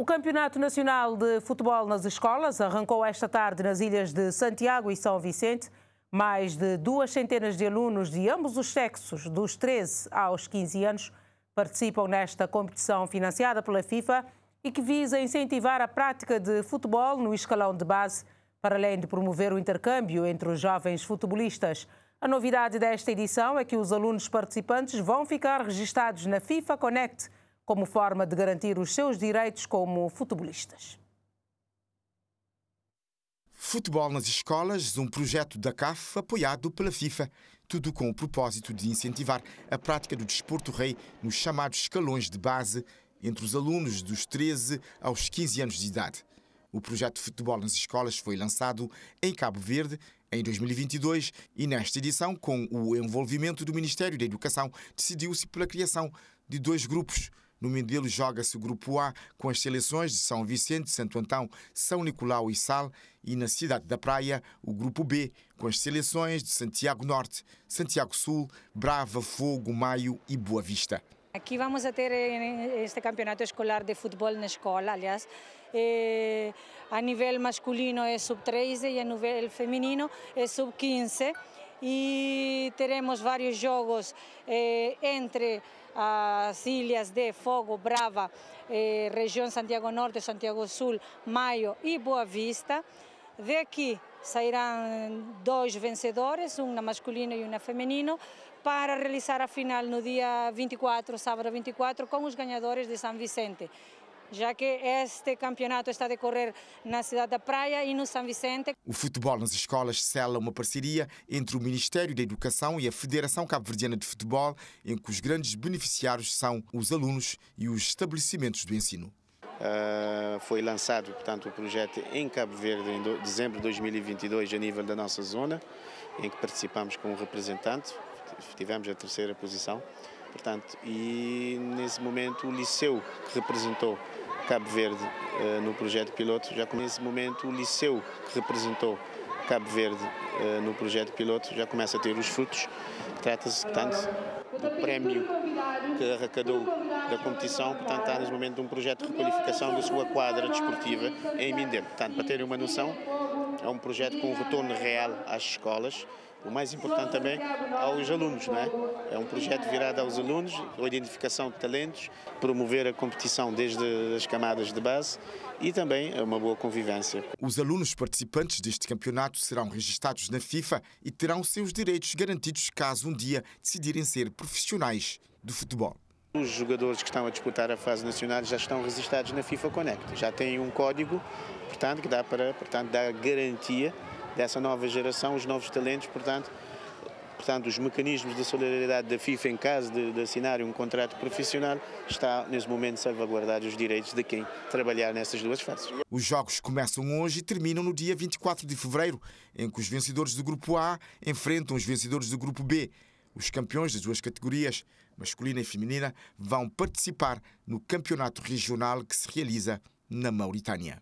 O Campeonato Nacional de Futebol nas Escolas arrancou esta tarde nas ilhas de Santiago e São Vicente. Mais de duas centenas de alunos de ambos os sexos, dos 13 aos 15 anos, participam nesta competição financiada pela FIFA e que visa incentivar a prática de futebol no escalão de base, para além de promover o intercâmbio entre os jovens futebolistas. A novidade desta edição é que os alunos participantes vão ficar registados na FIFA Connect como forma de garantir os seus direitos como futebolistas. Futebol nas escolas, um projeto da CAF apoiado pela FIFA, tudo com o propósito de incentivar a prática do desporto rei nos chamados escalões de base entre os alunos dos 13 aos 15 anos de idade. O projeto Futebol nas Escolas foi lançado em Cabo Verde em 2022 e, nesta edição, com o envolvimento do Ministério da Educação, decidiu-se pela criação de dois grupos no Mindelo joga-se o Grupo A com as seleções de São Vicente, Santo Antão, São Nicolau e Sal e na cidade da Praia o Grupo B com as seleções de Santiago Norte, Santiago Sul, Brava, Fogo, Maio e Boa Vista. Aqui vamos a ter eh, este campeonato escolar de futebol na escola, aliás. Eh, é e a nível masculino é sub-13 e a nível feminino é sub-15 e teremos vários jogos eh, entre as ilhas de Fogo, Brava, eh, região Santiago Norte, Santiago Sul, Maio e Boa Vista. Daqui sairão dois vencedores, um na masculino e um na feminino, para realizar a final no dia 24, sábado 24, com os ganhadores de São Vicente já que este campeonato está a decorrer na cidade da Praia e no São Vicente. O futebol nas escolas sela uma parceria entre o Ministério da Educação e a Federação Cabo-Verdiana de Futebol, em que os grandes beneficiários são os alunos e os estabelecimentos do ensino. Uh, foi lançado, portanto, o projeto em Cabo Verde em dezembro de 2022 a nível da nossa zona, em que participamos com um representante, tivemos a terceira posição. Portanto, e nesse momento o liceu que representou Cabo Verde eh, no projeto piloto, já nesse momento o liceu que representou Cabo Verde eh, no projeto piloto já começa a ter os frutos. Trata-se, portanto, do prémio que arrecadou da competição, portanto está neste momento um projeto de requalificação da sua quadra desportiva em Mindelo. Portanto, para terem uma noção, é um projeto com um retorno real às escolas, o mais importante também aos alunos, não é? É um projeto virado aos alunos, a identificação de talentos, promover a competição desde as camadas de base e também uma boa convivência. Os alunos participantes deste campeonato serão registados na FIFA e terão seus direitos garantidos caso um dia decidirem ser profissionais do futebol. Os jogadores que estão a disputar a fase nacional já estão registados na FIFA Connect, já têm um código, portanto, que dá para portanto, dar garantia dessa nova geração, os novos talentos, portanto, portanto, os mecanismos de solidariedade da FIFA em caso de, de assinar um contrato profissional está, nesse momento, salvaguardar os direitos de quem trabalhar nessas duas fases. Os jogos começam hoje e terminam no dia 24 de fevereiro, em que os vencedores do Grupo A enfrentam os vencedores do Grupo B. Os campeões das duas categorias, masculina e feminina, vão participar no campeonato regional que se realiza na Mauritânia.